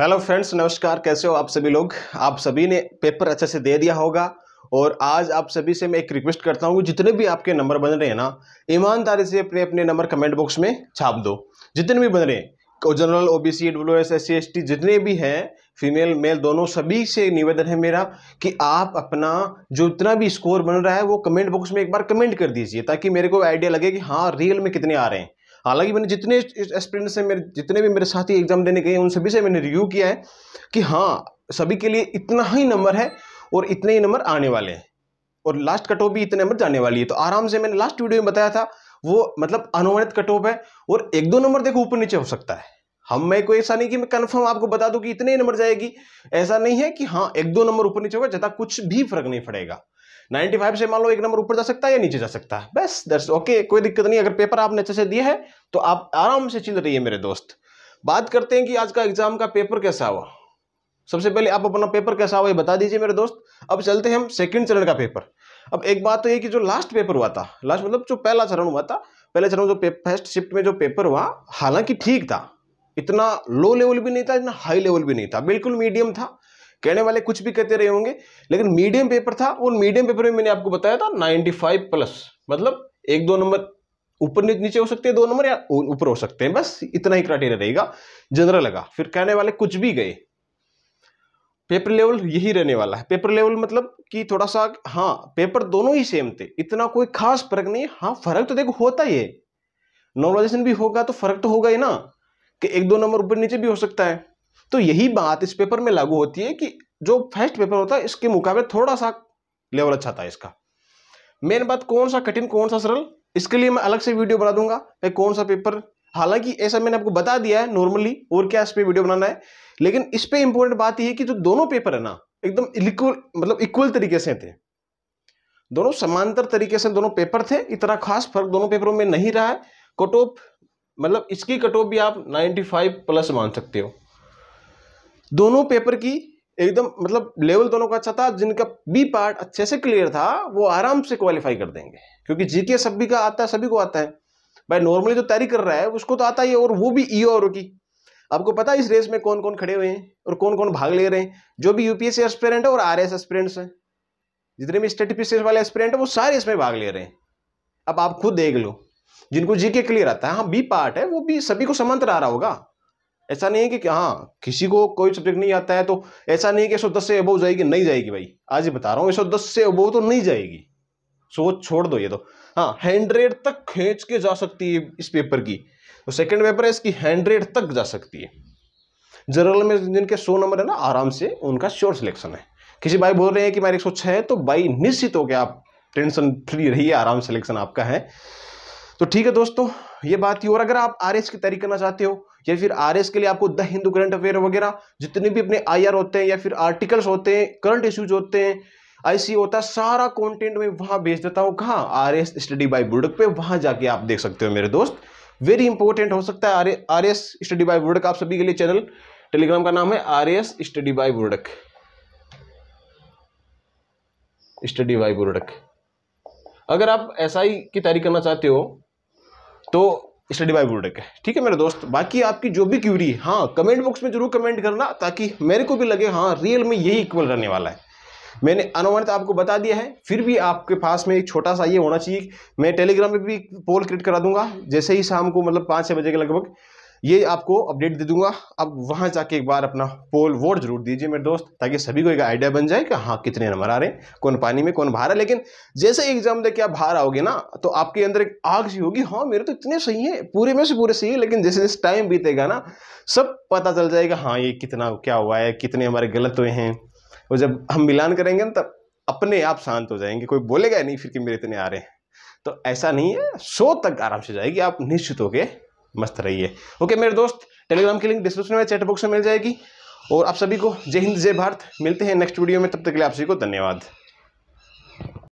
hello friends नमस्कार कैसे हो आप सभी लोग आप सभी ने पेपर अच्छे से दे दिया होगा और आज आप सभी से मैं एक रिक्वेस्ट करता हूँ जितने भी आपके नंबर बन रहे हैं ना ईमानदारी से अपने अपने नंबर कमेंट बॉक्स में छाप दो जितने भी बन रहे हैं general OBC W S S C S T जितने भी हैं फीमेल मेल दोनों सभी से निवेदन है मेरा कि आप अपना जो इतना भी स्कोर बन रहा है वो कमेंट बॉक्स में एक बार कमेंट कर दीजिए ताकि मेरे को आइडिया लगे कि हाँ रियल में कितने आ रहे हैं हालांकि मैंने जितने एक्सपीरियंस से मेरे जितने भी मेरे साथी एग्जाम देने गए उन सभी से मैंने रिव्यू किया है कि हाँ सभी के लिए इतना ही नंबर है और इतने ही नंबर आने वाले हैं और लास्ट कट ऑफ भी इतने नंबर जाने वाली है तो आराम से मैंने लास्ट वीडियो में बताया था वो मतलब अनुमानित कट ऑफ है और एक दो नंबर देखो ऊपर नीचे हो सकता है हम मैं कोई ऐसा नहीं कि मैं कन्फर्म आपको बता दूं कि इतने ही नंबर जाएगी ऐसा नहीं है कि हाँ एक दो नंबर ऊपर नीचे होगा जता कुछ भी फर्क नहीं पड़ेगा नाइन्टी फाइव से मान लो एक नंबर ऊपर जा सकता है या नीचे जा सकता है बस दस ओके कोई दिक्कत नहीं अगर पेपर आपने अच्छे से दिए है तो आप आराम से चिल रहिए मेरे दोस्त बात करते हैं कि आज का एग्जाम का पेपर कैसा हुआ सबसे पहले आप अपना पेपर कैसा हुआ ये बता दीजिए मेरे दोस्त अब चलते हैं हम सेकंड चरण का पेपर अब एक बात तो ये कि जो लास्ट पेपर हुआ था लास्ट मतलब जो पहला चरण हुआ था पहले चरण जो फर्स्ट शिफ्ट में जो पेपर हुआ हालांकि ठीक था इतना लो लेवल भी नहीं था इतना हाई लेवल भी नहीं था बिल्कुल मीडियम था कहने वाले कुछ भी कहते रहे होंगे लेकिन मीडियम पेपर था और मीडियम पेपर में मैंने आपको बताया था 95 प्लस मतलब एक दो नंबर ऊपर नीचे हो सकते हैं दो नंबर या ऊपर हो सकते हैं बस इतना ही क्राइटेरिया रहेगा जनरल लगा फिर कहने वाले कुछ भी गए पेपर लेवल यही रहने वाला है पेपर लेवल मतलब कि थोड़ा सा हाँ पेपर दोनों ही सेम थे इतना कोई खास फर्क नहीं हाँ फर्क तो देखो होता ही है नॉर्मलाइजेशन भी होगा तो फर्क तो होगा ही ना कि एक दो नंबर ऊपर नीचे भी हो सकता है तो यही बात इस पेपर में लागू होती है कि जो फर्स्ट पेपर होता है इसके मुकाबले थोड़ा सा लेवल अच्छा था इसका मेन बात कौन सा कठिन कौन सा सरल इसके लिए मैं अलग से वीडियो बना दूंगा मैं कौन सा पेपर हालांकि ऐसा मैंने आपको बता दिया है नॉर्मली और क्या इस पर वीडियो बनाना है लेकिन इस पर इंपॉर्टेंट बात यह है कि जो दोनों पेपर है ना एकदम इक्वल मतलब इक्वल तरीके से थे दोनों समांतर तरीके से दोनों पेपर थे इतना खास फर्क दोनों पेपरों में नहीं रहा है कट ऑफ मतलब इसकी कट ऑफ भी आप 95 प्लस मान सकते हो दोनों पेपर की एकदम मतलब लेवल दोनों का अच्छा था जिनका बी पार्ट अच्छे से क्लियर था वो आराम से क्वालिफाई कर देंगे क्योंकि जीके सभी का आता है सभी को आता है भाई नॉर्मली जो तैयारी कर रहा है उसको तो आता ही है और वो भी ई e और की आपको पता है इस रेस में कौन कौन खड़े हुए हैं और कौन कौन भाग ले रहे हैं जो भी यूपीएससी एस्पिरेंट है और आर एस एस्पिरेंट्स हैं जितने भी स्टेट पीसीएस वाले एस्पिरेंट हैं वो सारे इसमें भाग ले रहे हैं अब आप खुद देख लो जिनको जीके क्लियर आता है हाँ बी पार्ट है वो भी सभी को समांतर आ रहा होगा ऐसा नहीं है कि, हाँ किसी को कोई सब्जेक्ट नहीं आता है तो ऐसा नहीं है कि एक दस से अबोव जाएगी नहीं जाएगी भाई आज ही बता रहा हूँ एक दस से अबोव तो नहीं जाएगी सोच छोड़ दो ये तो हाँ हैंड्रेड तक खींच के जा सकती है इस पेपर की तो सेकेंड पेपर है इसकी हैंड्रेड तक जा सकती है जनरल में जिनके सौ नंबर है ना आराम से उनका श्योर सिलेक्शन है किसी भाई बोल रहे हैं कि मेरे एक सौ छः है तो भाई निश्चित हो गया आप टेंशन फ्री रहिए आराम सिलेक्शन आपका है तो ठीक है दोस्तों ये बात ही और अगर आप आर की तैयारी करना चाहते हो या फिर आर के लिए आपको द हिंदू करंट अफेयर वगैरह जितने भी अपने आई होते हैं या फिर आर्टिकल्स होते हैं करंट इश्यूज होते हैं आईसी होता है सारा कॉन्टेंट मैं वहां भेज देता हूँ कहाँ आर एस स्टडी बाई बुडक पे वहां जाके आप देख सकते हो मेरे दोस्त वेरी इंपॉर्टेंट हो सकता है आर एस स्टडी बाई बुडक आप सभी के लिए चैनल टेलीग्राम का नाम है आर एस स्टडी बाय बुडक स्टडी बाय बुडक अगर आप एस की तैयारी करना चाहते हो तो स्टडी बाय बुडक है ठीक है मेरे दोस्त बाकी आपकी जो भी क्यूरी हाँ कमेंट बॉक्स में जरूर कमेंट करना ताकि मेरे को भी लगे हाँ रियल में यही इक्वल रहने वाला है मैंने अनुमानित आपको बता दिया है फिर भी आपके पास में एक छोटा सा ये होना चाहिए मैं टेलीग्राम पर भी पोल क्रिएट करा दूंगा जैसे ही शाम को मतलब पाँच छः बजे के लगभग ये आपको अपडेट दे दूंगा अब वहाँ जाके एक बार अपना पोल वोट जरूर दीजिए मेरे दोस्त ताकि सभी को एक आइडिया बन जाए कि हाँ कितने नंबर आ रहे हैं कौन पानी में कौन बाहर है लेकिन जैसे एग्जाम दे के आप बाहर आओगे ना तो आपके अंदर एक आग सी होगी हाँ मेरे तो इतने सही है पूरे में से पूरे सही है लेकिन जैसे जैसे टाइम बीतेगा ना सब पता चल जाएगा हाँ ये कितना क्या हुआ है कितने हमारे गलत हुए हैं और जब हम मिलान करेंगे ना तब अपने आप शांत हो जाएंगे कोई बोलेगा नहीं फिर कि मेरे इतने आ रहे हैं तो ऐसा नहीं है सो तक आराम से जाएगी आप निश्चित हो गए मस्त रहिए ओके मेरे दोस्त टेलीग्राम की लिंक डिस्क्रिप्शन में चैट बॉक्स में मिल जाएगी और आप सभी को जय हिंद जय भारत मिलते हैं नेक्स्ट वीडियो में तब तक के लिए आप सभी को धन्यवाद